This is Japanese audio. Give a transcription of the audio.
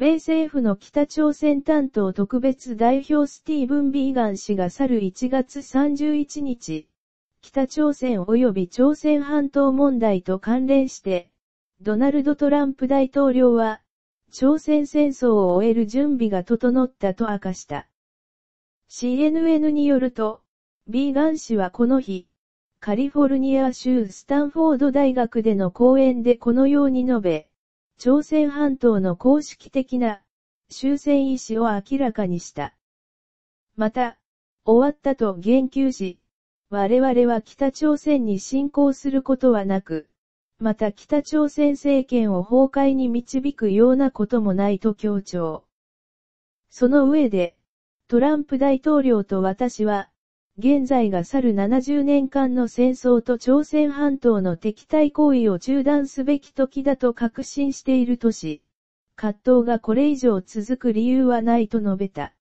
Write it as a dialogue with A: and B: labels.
A: 米政府の北朝鮮担当特別代表スティーブン・ビーガン氏が去る1月31日、北朝鮮及び朝鮮半島問題と関連して、ドナルド・トランプ大統領は、朝鮮戦争を終える準備が整ったと明かした。CNN によると、ビーガン氏はこの日、カリフォルニア州スタンフォード大学での講演でこのように述べ、朝鮮半島の公式的な終戦意思を明らかにした。また、終わったと言及し、我々は北朝鮮に侵攻することはなく、また北朝鮮政権を崩壊に導くようなこともないと強調。その上で、トランプ大統領と私は、現在が去る70年間の戦争と朝鮮半島の敵対行為を中断すべき時だと確信しているとし、葛藤がこれ以上続く理由はないと述べた。